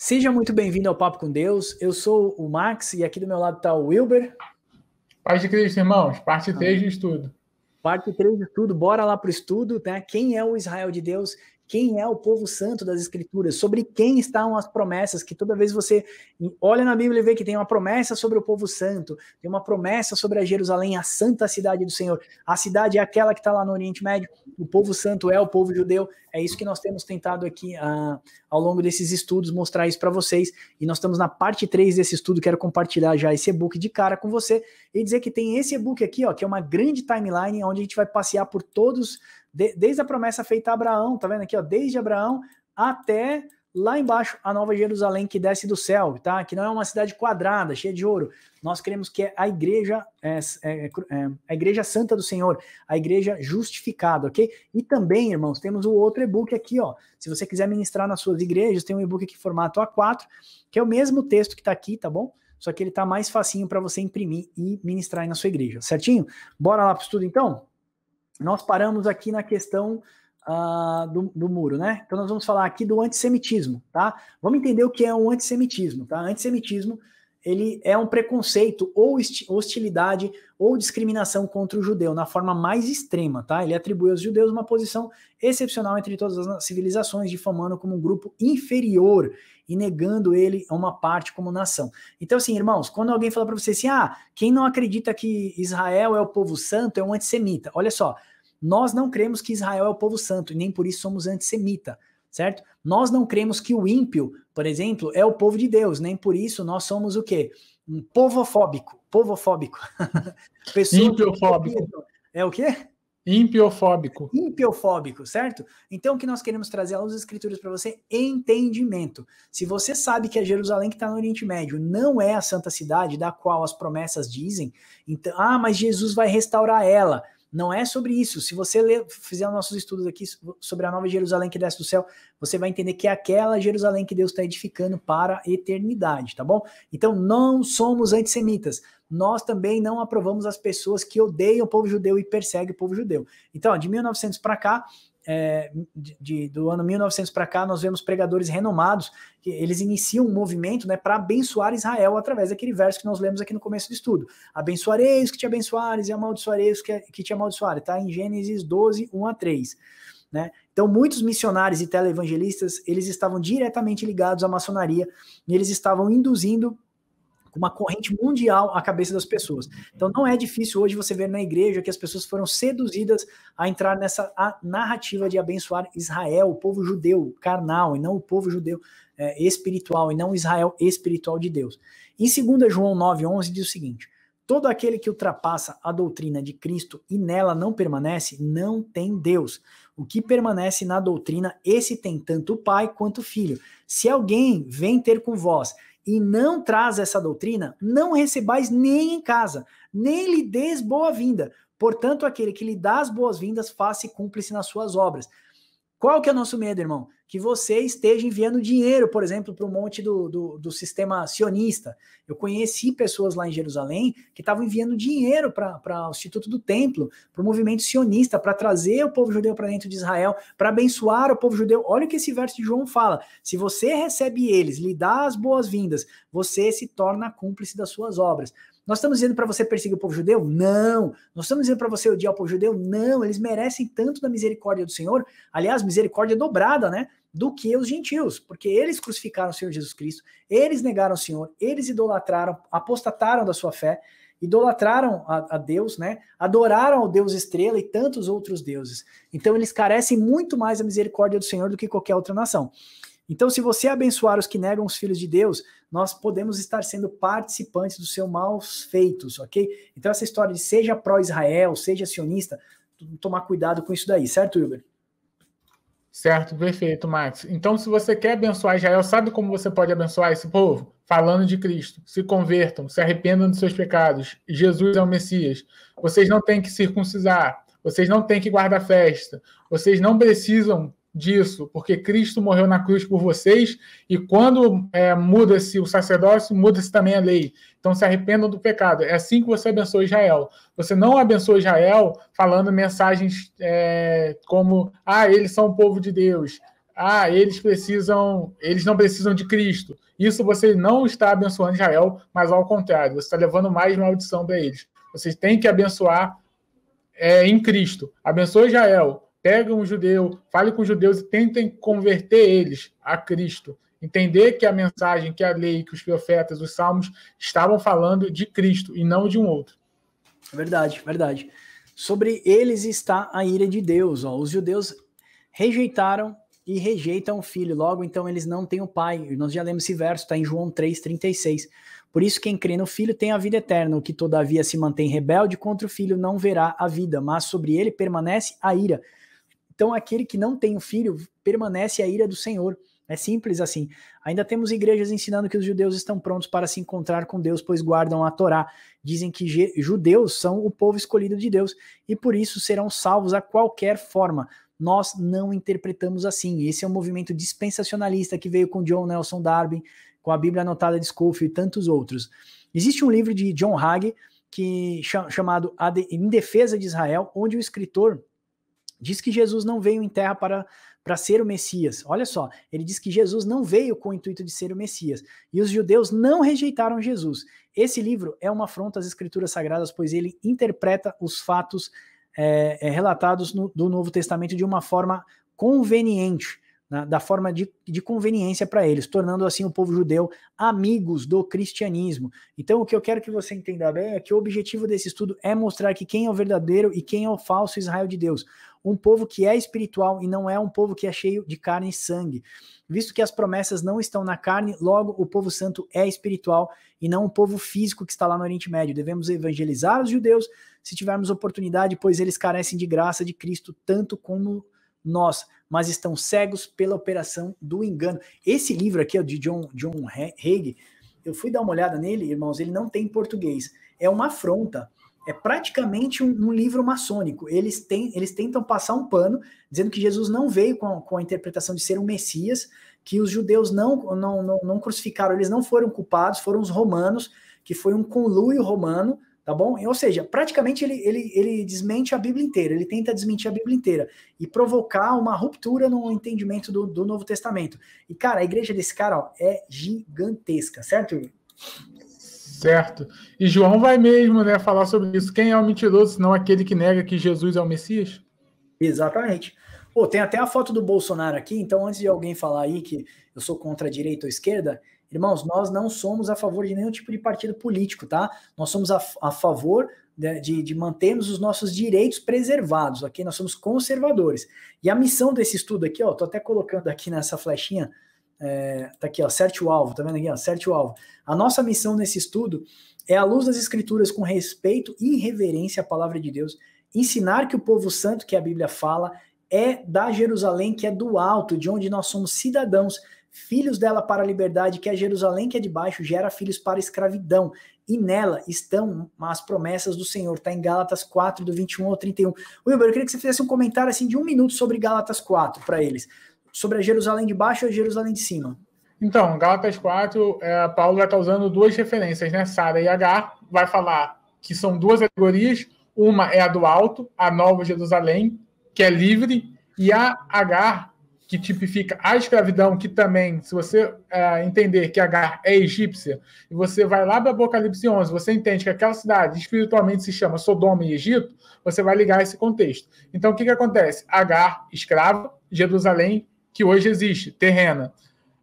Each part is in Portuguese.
Seja muito bem-vindo ao Papo com Deus. Eu sou o Max e aqui do meu lado está o Wilber. Paz de Cristo, irmãos. Parte 3 do estudo. Parte 3 do estudo. Bora lá para o estudo, né? Quem é o Israel de Deus? quem é o povo santo das Escrituras, sobre quem estão as promessas, que toda vez você olha na Bíblia e vê que tem uma promessa sobre o povo santo, tem uma promessa sobre a Jerusalém, a santa cidade do Senhor. A cidade é aquela que está lá no Oriente Médio, o povo santo é o povo judeu. É isso que nós temos tentado aqui ah, ao longo desses estudos mostrar isso para vocês. E nós estamos na parte 3 desse estudo, quero compartilhar já esse e-book de cara com você e dizer que tem esse e-book aqui, ó, que é uma grande timeline onde a gente vai passear por todos de, desde a promessa feita a Abraão, tá vendo aqui, ó, desde Abraão até lá embaixo a Nova Jerusalém que desce do céu, tá? Que não é uma cidade quadrada, cheia de ouro. Nós queremos que é a igreja é, é, é, é, a igreja santa do Senhor, a igreja justificada, ok? E também, irmãos, temos o outro e-book aqui, ó. Se você quiser ministrar nas suas igrejas, tem um e-book aqui formato A4, que é o mesmo texto que tá aqui, tá bom? Só que ele tá mais facinho para você imprimir e ministrar aí na sua igreja, certinho? Bora lá pro estudo então? nós paramos aqui na questão uh, do, do, muro, né? Então nós vamos falar aqui do antissemitismo, tá? Vamos entender o que é um antissemitismo, tá? Antissemitismo, ele é um preconceito ou hostilidade ou discriminação contra o judeu na forma mais extrema, tá? Ele atribui aos judeus uma posição excepcional entre todas as civilizações, difamando como um grupo inferior e negando ele a uma parte como nação. Então, assim, irmãos, quando alguém fala para você assim, ah, quem não acredita que Israel é o povo santo é um antissemita. Olha só, nós não cremos que Israel é o povo santo e nem por isso somos antissemita, certo? Nós não cremos que o ímpio, por exemplo, é o povo de Deus, nem por isso nós somos o quê? Um povofóbico, povofóbico. Pessoa Impiofóbico. É o quê? Impiofóbico. Impiofóbico, certo? Então o que nós queremos trazer à escrituras para você é entendimento. Se você sabe que a é Jerusalém que está no Oriente Médio não é a santa cidade da qual as promessas dizem, então, ah, mas Jesus vai restaurar ela. Não é sobre isso. Se você ler, fizer nossos estudos aqui sobre a nova Jerusalém que desce do céu, você vai entender que é aquela Jerusalém que Deus está edificando para a eternidade, tá bom? Então não somos antissemitas. Nós também não aprovamos as pessoas que odeiam o povo judeu e perseguem o povo judeu. Então, de 1900 para cá, é, de, de, do ano 1900 para cá, nós vemos pregadores renomados, que eles iniciam um movimento né, para abençoar Israel através daquele verso que nós lemos aqui no começo do estudo. Abençoarei os que te abençoares e amaldiçoarei os que, que te amaldiçoarem. Está em Gênesis 12, 1 a 3. Né? Então, muitos missionários e televangelistas, eles estavam diretamente ligados à maçonaria e eles estavam induzindo uma corrente mundial à cabeça das pessoas. Então não é difícil hoje você ver na igreja que as pessoas foram seduzidas a entrar nessa narrativa de abençoar Israel, o povo judeu carnal, e não o povo judeu é, espiritual, e não Israel espiritual de Deus. Em 2 João 9,11 diz o seguinte: Todo aquele que ultrapassa a doutrina de Cristo e nela não permanece, não tem Deus. O que permanece na doutrina, esse tem tanto o Pai quanto o Filho. Se alguém vem ter com vós e não traz essa doutrina, não recebais nem em casa, nem lhe des boa-vinda. Portanto, aquele que lhe dá as boas-vindas, faça cúmplice nas suas obras. Qual que é o nosso medo, irmão? que você esteja enviando dinheiro, por exemplo, para um monte do, do, do, sistema sionista. Eu conheci pessoas lá em Jerusalém que estavam enviando dinheiro para o Instituto do Templo, para o movimento sionista, para trazer o povo judeu para dentro de Israel, para abençoar o povo judeu. Olha o que esse verso de João fala. Se você recebe eles, lhe dá as boas-vindas, você se torna cúmplice das suas obras. Nós estamos dizendo para você perseguir o povo judeu? Não. Nós estamos dizendo para você odiar o povo judeu? Não. Eles merecem tanto da misericórdia do Senhor. Aliás, misericórdia dobrada, né? do que os gentios, porque eles crucificaram o Senhor Jesus Cristo, eles negaram o Senhor, eles idolatraram, apostataram da sua fé, idolatraram a, a Deus, né? Adoraram o Deus estrela e tantos outros deuses. Então eles carecem muito mais da misericórdia do Senhor do que qualquer outra nação. Então, se você abençoar os que negam os filhos de Deus, nós podemos estar sendo participantes dos seus maus feitos, ok? Então, essa história de seja pró-Israel, seja sionista, tomar cuidado com isso daí, certo, Wilber? Certo, perfeito, Max. Então, se você quer abençoar Israel, sabe como você pode abençoar esse povo? Falando de Cristo. Se convertam, se arrependam dos seus pecados. Jesus é o Messias. Vocês não têm que circuncisar. Vocês não têm que guardar festa. Vocês não precisam disso, porque Cristo morreu na cruz por vocês, e quando é, muda-se o sacerdócio, muda-se também a lei. Então se arrependam do pecado. É assim que você abençoa Israel. Você não abençoa Israel falando mensagens é, como: ah, eles são o povo de Deus. Ah, eles precisam, eles não precisam de Cristo. Isso você não está abençoando Israel, mas ao contrário, você está levando mais maldição para eles. Vocês têm que abençoar é, em Cristo. Abençoa Israel, pega um judeu, fale com os judeus e tentem converter eles a Cristo. Entender que a mensagem, que a lei, que os profetas, os salmos estavam falando de Cristo e não de um outro. Verdade, verdade. Sobre eles está a ira de Deus. Ó. Os judeus rejeitaram e rejeitam o filho, logo então eles não têm o pai. Nós já lemos esse verso, está em João 3,36. Por isso, quem crê no filho tem a vida eterna. O que todavia se mantém rebelde contra o filho não verá a vida, mas sobre ele permanece a ira. Então, aquele que não tem o um filho permanece a ira do Senhor. É simples assim. Ainda temos igrejas ensinando que os judeus estão prontos para se encontrar com Deus, pois guardam a Torá. Dizem que judeus são o povo escolhido de Deus e por isso serão salvos a qualquer forma. Nós não interpretamos assim. Esse é um movimento dispensacionalista que veio com John Nelson Darwin, com a Bíblia anotada de Scofield e tantos outros. Existe um livro de John Hague que chamado Em Defesa de Israel, onde o escritor Diz que Jesus não veio em terra para, para ser o Messias. Olha só, ele diz que Jesus não veio com o intuito de ser o Messias. E os judeus não rejeitaram Jesus. Esse livro é uma afronta às Escrituras Sagradas, pois ele interpreta os fatos é, é, relatados no, do Novo Testamento de uma forma conveniente, na, né, da forma de, de conveniência para eles, tornando assim o povo judeu amigos do cristianismo. Então, o que eu quero que você entenda bem é que o objetivo desse estudo é mostrar que quem é o verdadeiro e quem é o falso Israel de Deus um povo que é espiritual e não é um povo que é cheio de carne e sangue. Visto que as promessas não estão na carne, logo o povo santo é espiritual e não um povo físico que está lá no Oriente Médio. Devemos evangelizar os judeus se tivermos oportunidade, pois eles carecem de graça de Cristo tanto como nós, mas estão cegos pela operação do engano. Esse livro aqui, o de John, John eu fui dar uma olhada nele, irmãos, ele não tem português. É uma afronta é praticamente um, um, livro maçônico. Eles, eles tentam passar um pano, dizendo que Jesus não veio com, a, com a interpretação de ser um Messias, que os judeus não, não, não, não crucificaram, eles não foram culpados, foram os romanos, que foi um conluio romano, tá bom? Ou seja, praticamente ele, ele, ele desmente a Bíblia inteira, ele tenta desmentir a Bíblia inteira e provocar uma ruptura no entendimento do, do Novo Testamento. E, cara, a igreja desse cara ó, é gigantesca, certo, Certo. E João vai mesmo né, falar sobre isso. Quem é o mentiroso, senão aquele que nega que Jesus é o Messias? Exatamente. Pô, tem até a foto do Bolsonaro aqui, então antes de alguém falar aí que eu sou contra a direita ou esquerda, irmãos, nós não somos a favor de nenhum tipo de partido político, tá? Nós somos a, a favor de, de, mantermos os nossos direitos preservados, ok? Nós somos conservadores. E a missão desse estudo aqui, ó, tô até colocando aqui nessa flechinha é, tá aqui, ó, certe o alvo, tá vendo aqui? Ó, certe o alvo. A nossa missão nesse estudo é, à luz das Escrituras, com respeito e reverência à palavra de Deus, ensinar que o povo santo que a Bíblia fala é da Jerusalém, que é do alto, de onde nós somos cidadãos, filhos dela para a liberdade, que é Jerusalém, que é de baixo, gera filhos para a escravidão. E nela estão as promessas do Senhor. Tá em Gálatas 4, do 21 ao 31. Wilber, eu queria que você fizesse um comentário assim de um minuto sobre Gálatas 4 para eles sobre a Jerusalém de baixo e a Jerusalém de cima? Então, Gálatas 4, é, Paulo vai estar tá usando duas referências, né? Sara e H vai falar que são duas categorias. Uma é a do alto, a Nova Jerusalém, que é livre, e a H, que tipifica a escravidão, que também, se você é, entender que H é egípcia, e você vai lá para Apocalipse 11, você entende que aquela cidade espiritualmente se chama Sodoma e Egito, você vai ligar esse contexto. Então, o que, que acontece? H, escrava, Jerusalém, que hoje existe, terrena.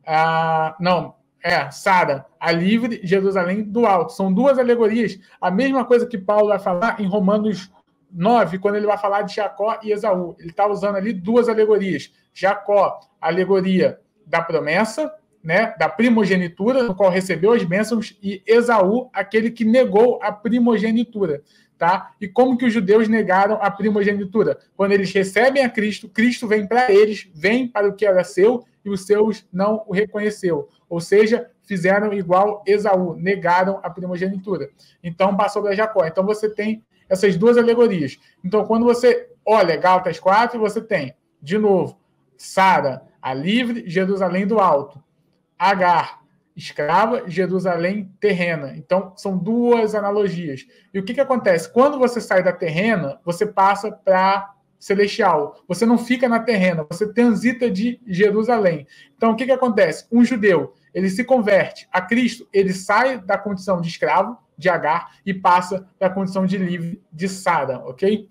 Ah, não, é, Sara, a livre Jerusalém do alto. São duas alegorias. A mesma coisa que Paulo vai falar em Romanos 9, quando ele vai falar de Jacó e Esaú. Ele está usando ali duas alegorias. Jacó, alegoria da promessa, né, da primogenitura, no qual recebeu as bênçãos, e Esaú, aquele que negou a primogenitura tá? E como que os judeus negaram a primogenitura? Quando eles recebem a Cristo, Cristo vem para eles, vem para o que era seu e os seus não o reconheceu. Ou seja, fizeram igual Esaú, negaram a primogenitura. Então passou para Jacó. Então você tem essas duas alegorias. Então quando você olha Gálatas 4, você tem, de novo, Sara, a livre, Jerusalém do alto. Agar, escrava, Jerusalém terrena. Então, são duas analogias. E o que, que acontece? Quando você sai da terrena, você passa para celestial. Você não fica na terrena, você transita de Jerusalém. Então, o que, que acontece? Um judeu, ele se converte a Cristo, ele sai da condição de escravo, de Agar, e passa para a condição de livre, de Sara, ok?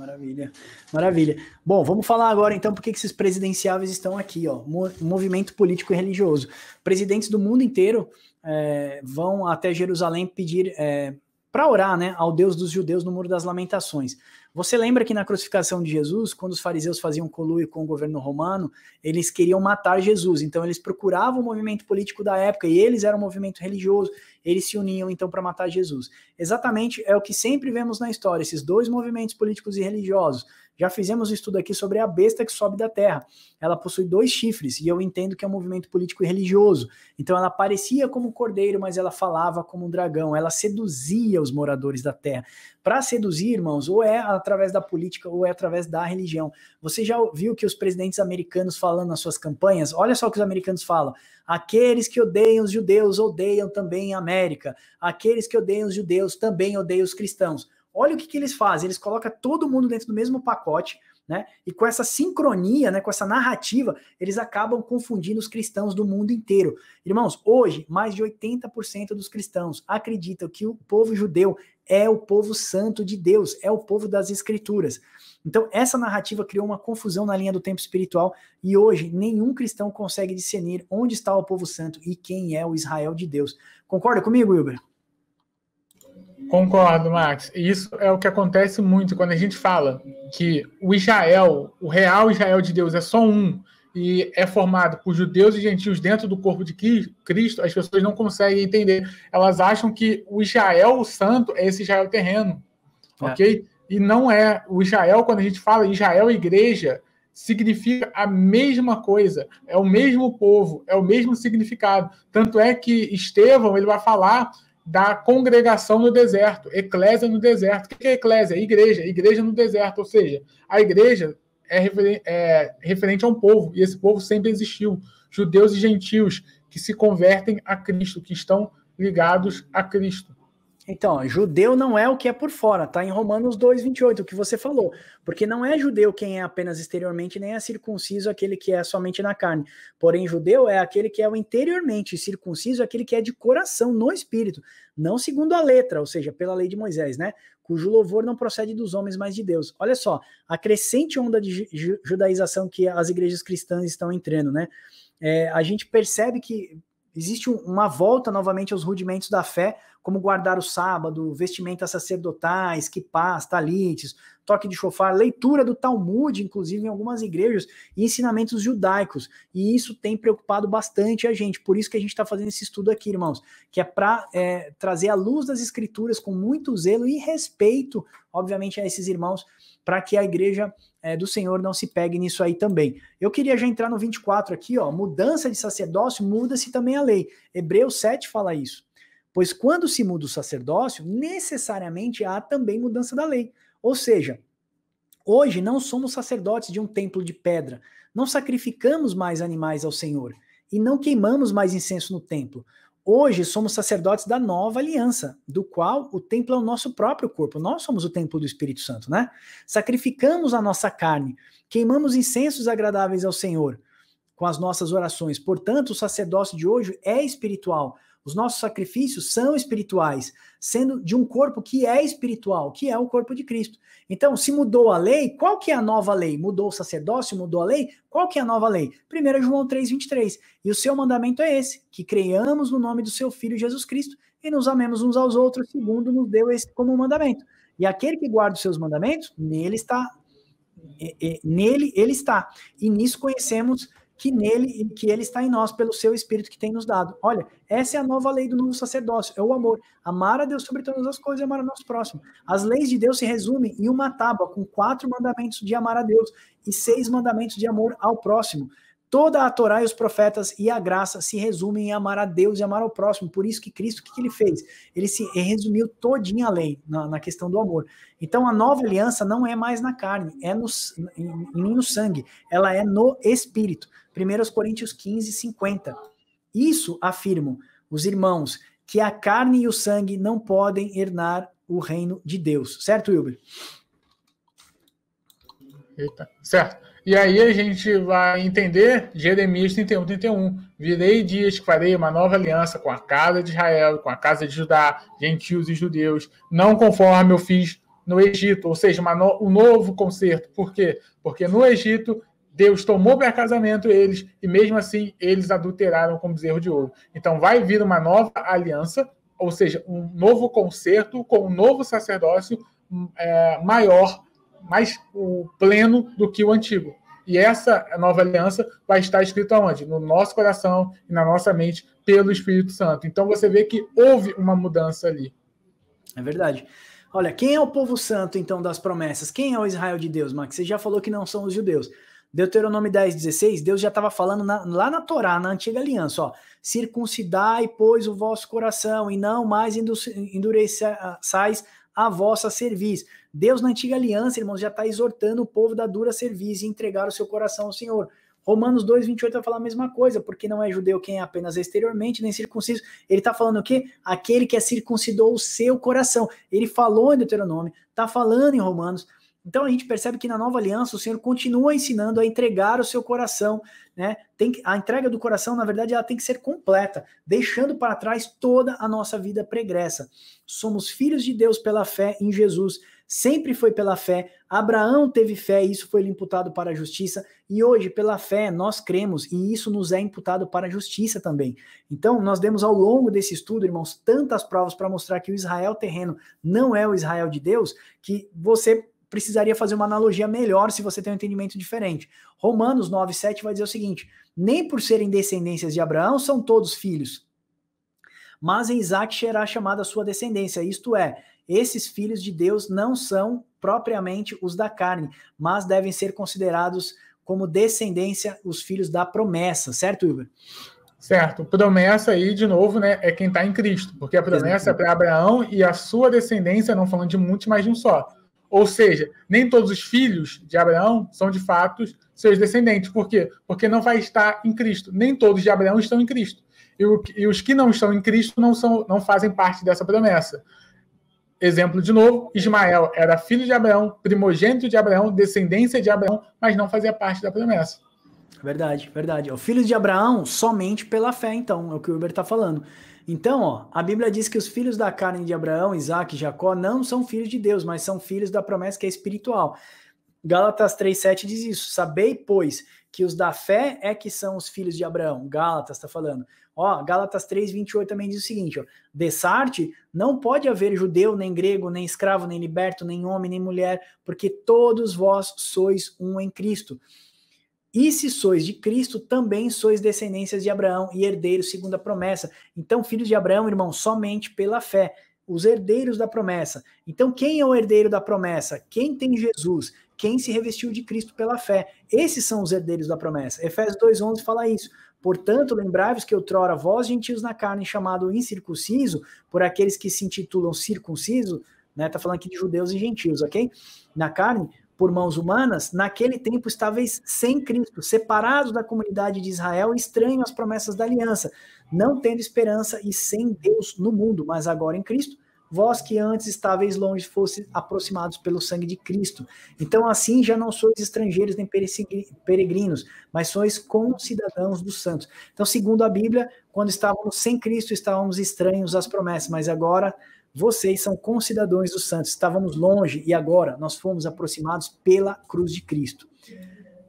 Maravilha, maravilha. Bom, vamos falar agora então por que esses presidenciáveis estão aqui, ó. Movimento político e religioso. Presidentes do mundo inteiro é, vão até Jerusalém pedir, é, para orar né, ao Deus dos judeus no Muro das Lamentações. Você lembra que na crucificação de Jesus, quando os fariseus faziam coluio com o governo romano, eles queriam matar Jesus. Então eles procuravam o movimento político da época e eles eram um movimento religioso. Eles se uniam então para matar Jesus. Exatamente é o que sempre vemos na história, esses dois movimentos políticos e religiosos já fizemos um estudo aqui sobre a besta que sobe da terra. Ela possui dois chifres, e eu entendo que é um movimento político e religioso. Então ela parecia como um cordeiro, mas ela falava como um dragão. Ela seduzia os moradores da terra. Para seduzir, irmãos, ou é através da política ou é através da religião. Você já viu que os presidentes americanos falando nas suas campanhas? Olha só o que os americanos falam. Aqueles que odeiam os judeus odeiam também a América. Aqueles que odeiam os judeus também odeiam os cristãos. Olha o que, que eles fazem, eles colocam todo mundo dentro do mesmo pacote, né? E com essa sincronia, né, com essa narrativa, eles acabam confundindo os cristãos do mundo inteiro. Irmãos, hoje, mais de 80% dos cristãos acreditam que o povo judeu é o povo santo de Deus, é o povo das escrituras. Então, essa narrativa criou uma confusão na linha do tempo espiritual e hoje nenhum cristão consegue discernir onde está o povo santo e quem é o Israel de Deus. Concorda comigo, Wilber? Concordo, Max. Isso é o que acontece muito quando a gente fala que o Israel, o real Israel de Deus é só um e é formado por judeus e gentios dentro do corpo de Cristo, as pessoas não conseguem entender. Elas acham que o Israel o santo é esse Israel terreno, é. ok? E não é. O Israel, quando a gente fala Israel igreja, significa a mesma coisa, é o mesmo povo, é o mesmo significado. Tanto é que Estevão ele vai falar da congregação no deserto, eclésia no deserto. O que é eclésia? Igreja, igreja no deserto, ou seja, a igreja é, é referente a um povo, e esse povo sempre existiu. Judeus e gentios que se convertem a Cristo, que estão ligados a Cristo. Então, judeu não é o que é por fora, tá em Romanos 2, 28, o que você falou. Porque não é judeu quem é apenas exteriormente, nem é circunciso aquele que é somente na carne. Porém, judeu é aquele que é o interiormente, circunciso é aquele que é de coração, no espírito, não segundo a letra, ou seja, pela lei de Moisés, né? Cujo louvor não procede dos homens, mas de Deus. Olha só, a crescente onda de judaização que as igrejas cristãs estão entrando, né? É, a gente percebe que existe uma volta novamente aos rudimentos da fé, como guardar o sábado, vestimentas sacerdotais, kippahs, talites, toque de chofar, leitura do Talmud, inclusive em algumas igrejas, e ensinamentos judaicos. E isso tem preocupado bastante a gente, por isso que a gente está fazendo esse estudo aqui, irmãos, que é para é, trazer a luz das escrituras com muito zelo e respeito, obviamente, a esses irmãos para que a igreja é, do Senhor não se pegue nisso aí também. Eu queria já entrar no 24 aqui, ó, mudança de sacerdócio, muda-se também a lei. Hebreus 7 fala isso. Pois quando se muda o sacerdócio, necessariamente há também mudança da lei. Ou seja, hoje não somos sacerdotes de um templo de pedra, não sacrificamos mais animais ao Senhor e não queimamos mais incenso no templo. Hoje somos sacerdotes da nova aliança, do qual o templo é o nosso próprio corpo. Nós somos o templo do Espírito Santo, né? Sacrificamos a nossa carne, queimamos incensos agradáveis ao Senhor com as nossas orações. Portanto, o sacerdócio de hoje é espiritual. Os nossos sacrifícios são espirituais, sendo de um corpo que é espiritual, que é o corpo de Cristo. Então, se mudou a lei, qual que é a nova lei? Mudou o sacerdócio, mudou a lei? Qual que é a nova lei? 1 João 3:23. E o seu mandamento é esse: que creiamos no nome do seu filho Jesus Cristo e nos amemos uns aos outros, segundo nos deu esse como mandamento. E aquele que guarda os seus mandamentos, nele está nele ele está. E nisso conhecemos que nele que ele está em nós pelo seu espírito que tem nos dado. Olha, essa é a nova lei do novo sacerdócio, é o amor. Amar a Deus sobre todas as coisas e amar o nosso próximo. As leis de Deus se resumem em uma tábua com quatro mandamentos de amar a Deus e seis mandamentos de amor ao próximo. Toda a Torá e os profetas e a graça se resumem em amar a Deus e amar ao próximo. Por isso que Cristo, o que, que ele fez? Ele se resumiu todinha a lei na, na, questão do amor. Então a nova aliança não é mais na carne, é no, em, em, no sangue, ela é no espírito. 1 Coríntios 15, 50. Isso afirmam os irmãos que a carne e o sangue não podem herdar o reino de Deus. Certo, Wilber? Eita, certo. E aí a gente vai entender Jeremias 31, 31. Virei dias que farei uma nova aliança com a casa de Israel, com a casa de Judá, gentios e judeus, não conforme eu fiz no Egito, ou seja, no, um novo concerto. Por quê? Porque no Egito Deus tomou para casamento eles e mesmo assim eles adulteraram com bezerro de ouro. Então vai vir uma nova aliança, ou seja, um novo concerto com um novo sacerdócio hum, é, maior mais o pleno do que o antigo. E essa nova aliança vai estar escrita onde? No nosso coração e na nossa mente pelo Espírito Santo. Então você vê que houve uma mudança ali. É verdade. Olha, quem é o povo santo então das promessas? Quem é o Israel de Deus, Max? Você já falou que não são os judeus. Deuteronômio 10, 16, Deus já estava falando na, lá na Torá, na antiga aliança, ó, circuncidai, pois, o vosso coração, e não mais endureçais ah, a vossa cerviz. Deus, na antiga aliança, irmãos, já está exortando o povo da dura serviço e entregar o seu coração ao Senhor. Romanos 2, 28 vai falar a mesma coisa, porque não é judeu quem é apenas exteriormente, nem circunciso. Ele está falando o quê? Aquele que é circuncidou o seu coração. Ele falou em Deuteronômio, está falando em Romanos. Então a gente percebe que na nova aliança o Senhor continua ensinando a entregar o seu coração, né? Tem que, a entrega do coração, na verdade, ela tem que ser completa, deixando para trás toda a nossa vida pregressa. Somos filhos de Deus pela fé em Jesus sempre foi pela fé. Abraão teve fé e isso foi lhe imputado para a justiça. E hoje, pela fé, nós cremos e isso nos é imputado para a justiça também. Então, nós demos ao longo desse estudo, irmãos, tantas provas para mostrar que o Israel terreno não é o Israel de Deus, que você precisaria fazer uma analogia melhor se você tem um entendimento diferente. Romanos 9,7 vai dizer o seguinte: nem por serem descendências de Abraão são todos filhos. Mas em Isaac será chamada a sua descendência, isto é, esses filhos de Deus não são propriamente os da carne, mas devem ser considerados como descendência os filhos da promessa, certo, Igor? Certo. Promessa aí, de novo, né, é quem está em Cristo, porque a promessa é para Abraão e a sua descendência, não falando de muitos, mas de um só. Ou seja, nem todos os filhos de Abraão são de fato seus descendentes. Por quê? Porque não vai estar em Cristo. Nem todos de Abraão estão em Cristo. E, o, e os que não estão em Cristo não, são, não fazem parte dessa promessa. Exemplo de novo, Ismael era filho de Abraão, primogênito de Abraão, descendência de Abraão, mas não fazia parte da promessa. Verdade, verdade. O filho de Abraão somente pela fé, então, é o que o Uber está falando. Então, ó, a Bíblia diz que os filhos da carne de Abraão, Isaac e Jacó não são filhos de Deus, mas são filhos da promessa que é espiritual. Gálatas 3,7 diz isso. Sabei, pois, que os da fé é que são os filhos de Abraão. Gálatas está falando. Ó, Gálatas 3, 28 também diz o seguinte, ó, Dessarte, não pode haver judeu, nem grego, nem escravo, nem liberto, nem homem, nem mulher, porque todos vós sois um em Cristo. E se sois de Cristo, também sois descendências de Abraão e herdeiros segundo a promessa. Então, filhos de Abraão, irmão, somente pela fé. Os herdeiros da promessa. Então, quem é o herdeiro da promessa? Quem tem Jesus? Quem se revestiu de Cristo pela fé? Esses são os herdeiros da promessa. Efésios 2,11 fala isso. Portanto, lembrai-vos que outrora vós, gentios na carne, chamado incircunciso, por aqueles que se intitulam circunciso, né? Tá falando aqui de judeus e gentios, ok? Na carne, por mãos humanas, naquele tempo estáveis sem Cristo, separados da comunidade de Israel, estranhos às promessas da aliança, não tendo esperança e sem Deus no mundo, mas agora em Cristo vós que antes estáveis longe fosse aproximados pelo sangue de Cristo. Então assim já não sois estrangeiros nem peregrinos, mas sois concidadãos dos santos. Então, segundo a Bíblia, quando estávamos sem Cristo, estávamos estranhos às promessas, mas agora vocês são concidadãos dos santos. Estávamos longe e agora nós fomos aproximados pela cruz de Cristo.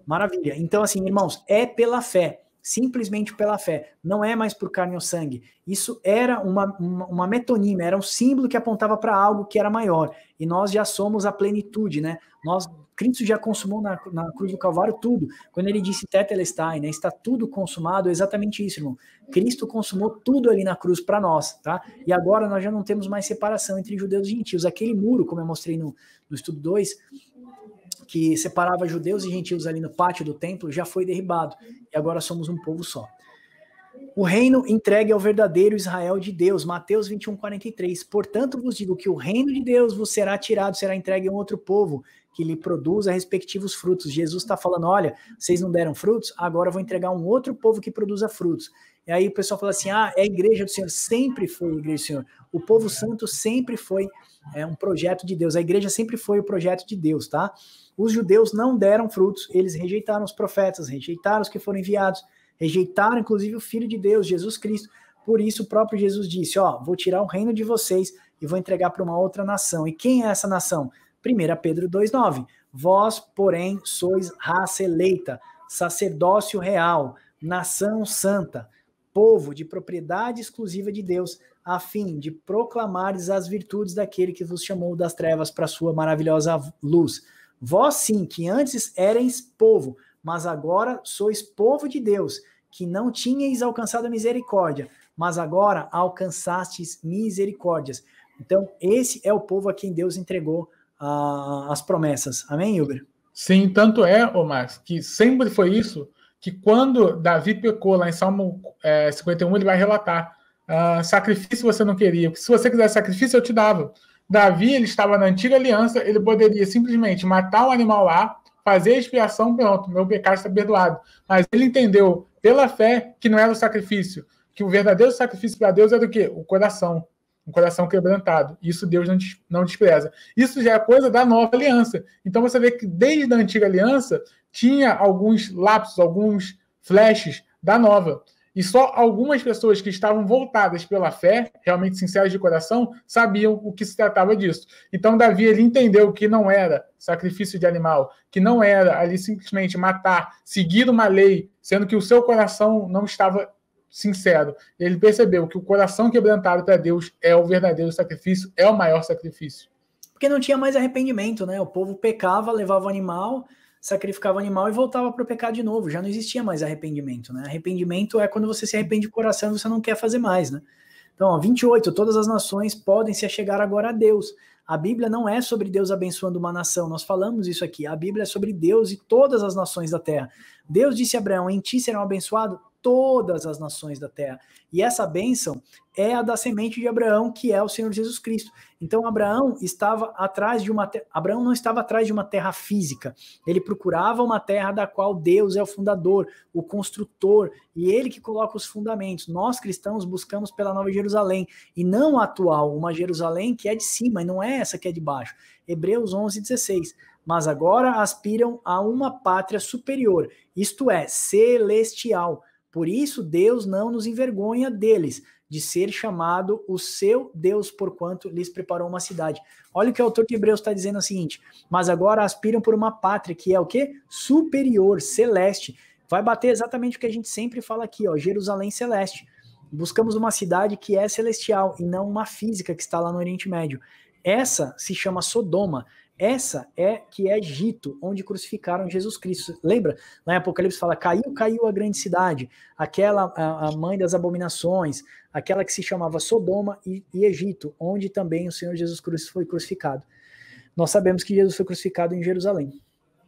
Maravilha. Então assim, irmãos, é pela fé simplesmente pela fé, não é mais por carne ou sangue. Isso era uma, uma, uma metonímia, era um símbolo que apontava para algo que era maior. E nós já somos a plenitude, né? Nós, Cristo já consumou na, na cruz do Calvário tudo. Quando ele disse Tetelestai, né? Está tudo consumado, é exatamente isso, irmão. Cristo consumou tudo ali na cruz para nós, tá? E agora nós já não temos mais separação entre judeus e gentios. Aquele muro, como eu mostrei no, no estudo 2, que separava judeus e gentios ali no pátio do templo já foi derribado, e agora somos um povo só. O reino entregue ao verdadeiro Israel de Deus, Mateus 21, 43. Portanto, vos digo que o reino de Deus vos será tirado, será entregue a um outro povo, que lhe produza respectivos frutos. Jesus está falando: olha, vocês não deram frutos, agora eu vou entregar a um outro povo que produza frutos. E aí o pessoal fala assim: ah, é a igreja do Senhor, sempre foi a igreja do Senhor o povo santo sempre foi é, um projeto de Deus, a igreja sempre foi o projeto de Deus, tá? Os judeus não deram frutos, eles rejeitaram os profetas, rejeitaram os que foram enviados, rejeitaram inclusive o Filho de Deus, Jesus Cristo. Por isso o próprio Jesus disse: Ó, vou tirar o reino de vocês e vou entregar para uma outra nação. E quem é essa nação? 1 Pedro 2,9. Vós, porém, sois raça eleita, sacerdócio real, nação santa, povo de propriedade exclusiva de Deus, a fim de proclamares as virtudes daquele que vos chamou das trevas para a sua maravilhosa luz. Vós sim, que antes erais povo, mas agora sois povo de Deus, que não tinhais alcançado misericórdia, mas agora alcançastes misericórdias. Então, esse é o povo a quem Deus entregou uh, as promessas. Amém, Uber? Sim, tanto é, Omar, que sempre foi isso, que quando Davi pecou lá em Salmo é, eh, 51, ele vai relatar ah, sacrifício você não queria. Se você quisesse sacrifício, eu te dava. Davi, ele estava na antiga aliança, ele poderia simplesmente matar um animal lá, fazer a expiação, pronto, meu pecado está perdoado. Mas ele entendeu pela fé que não era o sacrifício, que o verdadeiro sacrifício para Deus era o quê? O coração, um coração quebrantado. Isso Deus não, não despreza. Isso já é coisa da nova aliança. Então você vê que desde a antiga aliança tinha alguns lapsos, alguns flashes da nova. E só algumas pessoas que estavam voltadas pela fé, realmente sinceras de coração, sabiam o que se tratava disso. Então Davi ele entendeu que não era sacrifício de animal, que não era ali simplesmente matar, seguir uma lei, sendo que o seu coração não estava sincero. Ele percebeu que o coração quebrantado para Deus é o verdadeiro sacrifício, é o maior sacrifício. Porque não tinha mais arrependimento, né? O povo pecava, levava o animal, sacrificava o animal e voltava para pecar de novo. Já não existia mais arrependimento, né? Arrependimento é quando você se arrepende de coração e você não quer fazer mais, né? Então, ó, 28, todas as nações podem se achegar agora a Deus. A Bíblia não é sobre Deus abençoando uma nação, nós falamos isso aqui. A Bíblia é sobre Deus e todas as nações da terra. Deus disse a Abraão: Em ti serão abençoados todas as nações da terra. E essa bênção é a da semente de Abraão, que é o Senhor Jesus Cristo. Então Abraão estava atrás de uma te... Abraão não estava atrás de uma terra física. Ele procurava uma terra da qual Deus é o fundador, o construtor, e ele que coloca os fundamentos. Nós cristãos buscamos pela Nova Jerusalém e não a atual, uma Jerusalém que é de cima e não é essa que é de baixo. Hebreus 11:16 mas agora aspiram a uma pátria superior, isto é, celestial por isso, Deus não nos envergonha deles, de ser chamado o seu Deus, porquanto lhes preparou uma cidade. Olha o que o autor de Hebreus está dizendo o seguinte: mas agora aspiram por uma pátria que é o que? Superior, celeste. Vai bater exatamente o que a gente sempre fala aqui, ó, Jerusalém celeste. Buscamos uma cidade que é celestial e não uma física que está lá no Oriente Médio. Essa se chama Sodoma. Essa é que é Egito, onde crucificaram Jesus Cristo. Lembra? Na Apocalipse fala: caiu, caiu a grande cidade, aquela, a, a mãe das abominações, aquela que se chamava Sodoma e, e Egito, onde também o Senhor Jesus Cristo foi crucificado. Nós sabemos que Jesus foi crucificado em Jerusalém.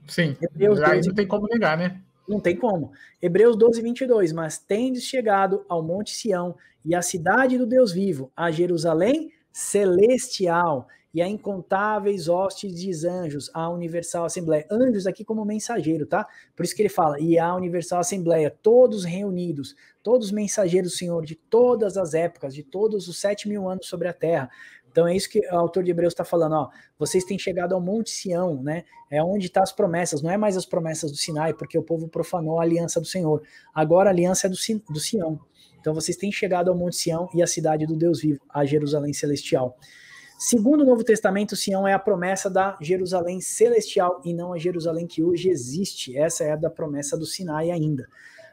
Sim, Hebreus aí 12, não tem como negar, né? Não tem como. Hebreus 12, 22. Mas tendes chegado ao Monte Sião e à cidade do Deus vivo, a Jerusalém celestial e a incontáveis hostes anjos, a universal assembleia. Anjos aqui como mensageiro, tá? Por isso que ele fala, e a universal assembleia, todos reunidos, todos mensageiros do Senhor de todas as épocas, de todos os sete mil anos sobre a terra. Então é isso que o autor de Hebreus está falando, ó, vocês têm chegado ao Monte Sião, né? É onde estão tá as promessas, não é mais as promessas do Sinai, porque o povo profanou a aliança do Senhor. Agora a aliança é do, do Sião. Então vocês têm chegado ao Monte Sião e à cidade do Deus vivo, a Jerusalém celestial. Segundo o Novo Testamento, Sião é a promessa da Jerusalém celestial e não a Jerusalém que hoje existe. Essa é a da promessa do Sinai ainda.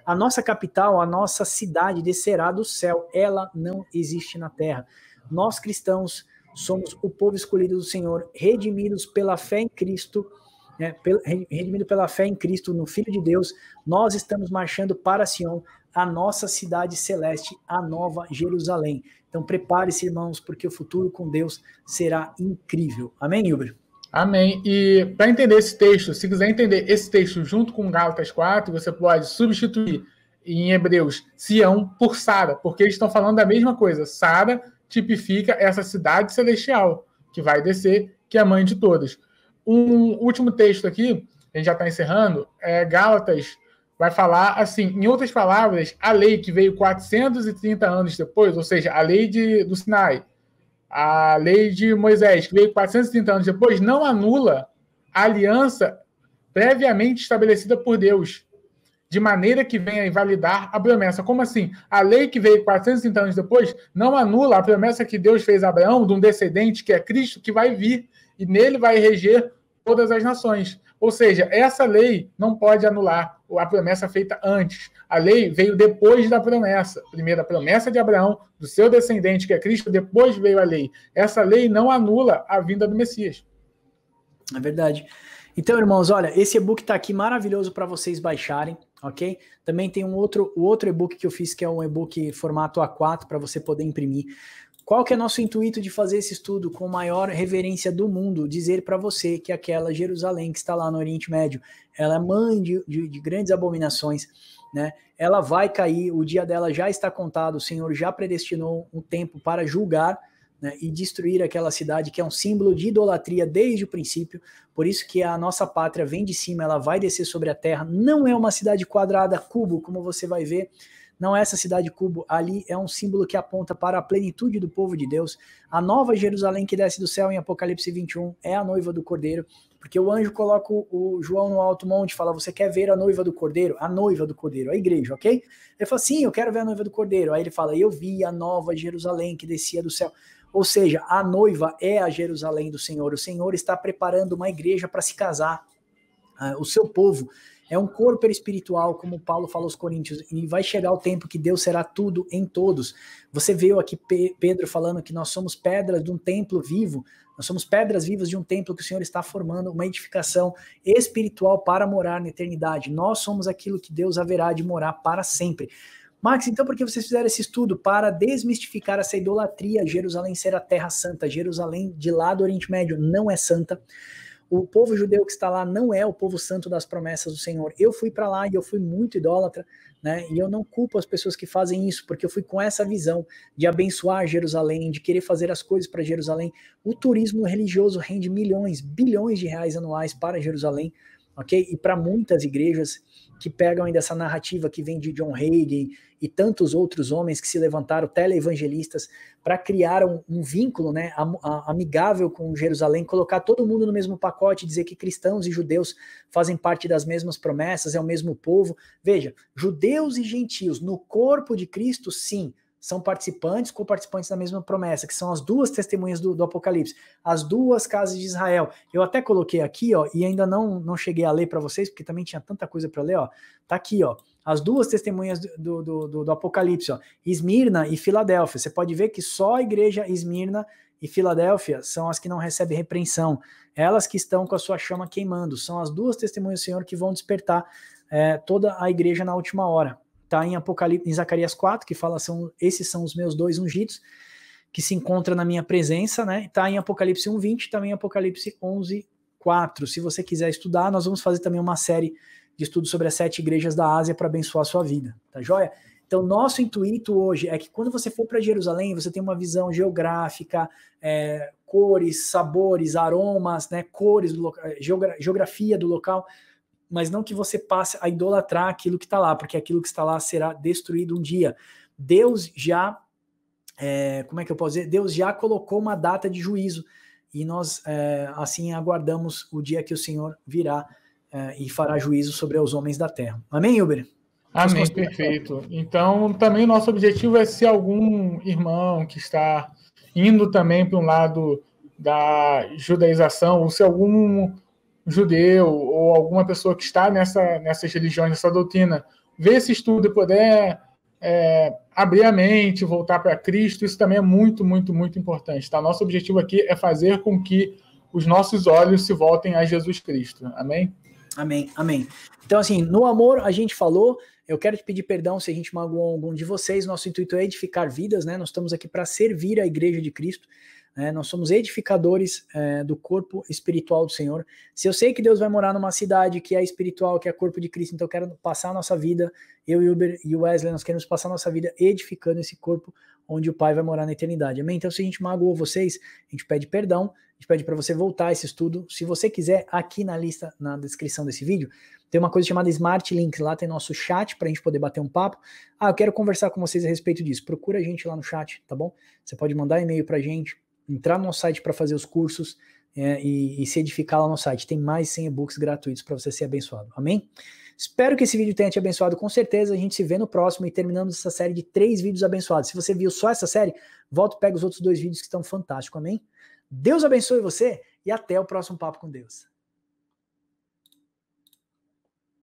A nossa capital, a nossa cidade descerá do céu. Ela não existe na terra. Nós cristãos somos o povo escolhido do Senhor, redimidos pela fé em Cristo, né, redimido pela fé em Cristo, no Filho de Deus. Nós estamos marchando para Sião, a nossa cidade celeste, a nova Jerusalém. Então prepare-se, irmãos, porque o futuro com Deus será incrível. Amém, Hilber? Amém. E para entender esse texto, se quiser entender esse texto junto com Gálatas 4, você pode substituir em Hebreus Sião por Sara, porque eles estão falando da mesma coisa. Sara tipifica essa cidade celestial que vai descer, que é a mãe de todas. Um último texto aqui, a gente já está encerrando, é Gálatas vai falar assim, em outras palavras, a lei que veio 430 anos depois, ou seja, a lei de, do Sinai, a lei de Moisés, que veio 430 anos depois, não anula a aliança previamente estabelecida por Deus, de maneira que venha invalidar a promessa. Como assim? A lei que veio 430 anos depois não anula a promessa que Deus fez a Abraão de um descendente que é Cristo, que vai vir e nele vai reger todas as nações. Ou seja, essa lei não pode anular a promessa feita antes. A lei veio depois da promessa. Primeiro a promessa de Abraão, do seu descendente, que é Cristo, depois veio a lei. Essa lei não anula a vinda do Messias. É verdade. Então, irmãos, olha, esse e-book está aqui maravilhoso para vocês baixarem, ok? Também tem um outro, o outro e-book que eu fiz, que é um e-book formato A4 para você poder imprimir. Qual que é nosso intuito de fazer esse estudo com maior reverência do mundo? Dizer para você que aquela Jerusalém que está lá no Oriente Médio, ela é mãe de, de, de grandes abominações, né? Ela vai cair, o dia dela já está contado, o Senhor já predestinou um tempo para julgar né, e destruir aquela cidade que é um símbolo de idolatria desde o princípio. Por isso que a nossa pátria vem de cima, ela vai descer sobre a terra. Não é uma cidade quadrada, cubo, como você vai ver não é essa cidade cubo, ali é um símbolo que aponta para a plenitude do povo de Deus. A nova Jerusalém que desce do céu em Apocalipse 21 é a noiva do cordeiro, porque o anjo coloca o João no alto monte e fala: Você quer ver a noiva do cordeiro? A noiva do cordeiro, a igreja, ok? Ele fala: Sim, eu quero ver a noiva do cordeiro. Aí ele fala: Eu vi a nova Jerusalém que descia do céu. Ou seja, a noiva é a Jerusalém do Senhor. O Senhor está preparando uma igreja para se casar ah, o seu povo é um corpo espiritual, como Paulo fala aos Coríntios, e vai chegar o tempo que Deus será tudo em todos. Você viu aqui Pedro falando que nós somos pedras de um templo vivo, nós somos pedras vivas de um templo que o Senhor está formando, uma edificação espiritual para morar na eternidade. Nós somos aquilo que Deus haverá de morar para sempre. Max, então por que vocês fizeram esse estudo? Para desmistificar essa idolatria, Jerusalém será terra santa, Jerusalém de lá do Oriente Médio não é santa. O povo judeu que está lá não é o povo santo das promessas do Senhor. Eu fui para lá e eu fui muito idólatra, né? E eu não culpo as pessoas que fazem isso, porque eu fui com essa visão de abençoar Jerusalém, de querer fazer as coisas para Jerusalém. O turismo religioso rende milhões, bilhões de reais anuais para Jerusalém, ok? E para muitas igrejas que pegam ainda essa narrativa que vem de John Hagin e tantos outros homens que se levantaram, televangelistas, para criar um, um, vínculo né, amigável com Jerusalém, colocar todo mundo no mesmo pacote, dizer que cristãos e judeus fazem parte das mesmas promessas, é o mesmo povo. Veja, judeus e gentios no corpo de Cristo, sim, são participantes, co-participantes da mesma promessa, que são as duas testemunhas do, do, Apocalipse, as duas casas de Israel. Eu até coloquei aqui, ó, e ainda não, não cheguei a ler para vocês, porque também tinha tanta coisa para ler, ó. Tá aqui, ó as duas testemunhas do, do, do, do Apocalipse, ó, Esmirna e Filadélfia. Você pode ver que só a igreja Esmirna e Filadélfia são as que não recebem repreensão, elas que estão com a sua chama queimando, são as duas testemunhas do Senhor que vão despertar é, toda a igreja na última hora. Está em Apocalipse, em Zacarias 4, que fala são esses são os meus dois ungidos que se encontra na minha presença, né? Está em Apocalipse 1:20, também tá Apocalipse 11:4. Se você quiser estudar, nós vamos fazer também uma série de estudos sobre as sete igrejas da Ásia para abençoar a sua vida, tá joia? Então, nosso intuito hoje é que quando você for para Jerusalém, você tem uma visão geográfica, é, cores, sabores, aromas, né, cores, do geogra geografia do local mas não que você passe a idolatrar aquilo que está lá, porque aquilo que está lá será destruído um dia. Deus já, é, como é que eu posso dizer? Deus já colocou uma data de juízo e nós é, assim aguardamos o dia que o Senhor virá é, e fará juízo sobre os homens da terra. Amém, Uber? Amém, perfeito. Então, também nosso objetivo é se algum irmão que está indo também para um lado da judaização, ou se algum judeu ou alguma pessoa que está nessa, nessas religiões, nessa doutrina, ver esse estudo e puder é, abrir a mente, voltar para Cristo, isso também é muito, muito, muito importante. Tá? Nosso objetivo aqui é fazer com que os nossos olhos se voltem a Jesus Cristo. Amém? Amém, amém. Então, assim, no amor a gente falou. Eu quero te pedir perdão se a gente magoou algum de vocês. Nosso intuito é edificar vidas, né? Nós estamos aqui para servir a Igreja de Cristo. Né? nós somos edificadores é, do corpo espiritual do Senhor. Se eu sei que Deus vai morar numa cidade que é espiritual, que é corpo de Cristo, então eu quero passar a nossa vida, eu e Uber e Wesley, nós queremos passar a nossa vida edificando esse corpo onde o Pai vai morar na eternidade. Amém? Então, se a gente magoou vocês, a gente pede perdão, a gente pede para você voltar esse estudo. Se você quiser, aqui na lista, na descrição desse vídeo, tem uma coisa chamada Smart Link. Lá tem nosso chat para a gente poder bater um papo. Ah, eu quero conversar com vocês a respeito disso. Procura a gente lá no chat, tá bom? Você pode mandar e-mail para a gente entrar no nosso site para fazer os cursos é, e, e se edificar lá no site. Tem mais 100 e-books gratuitos para você ser abençoado. Amém? Espero que esse vídeo tenha te abençoado com certeza. A gente se vê no próximo e terminamos essa série de três vídeos abençoados. Se você viu só essa série, volta e pega os outros dois vídeos que estão fantásticos. Amém? Deus abençoe você e até o próximo Papo com Deus.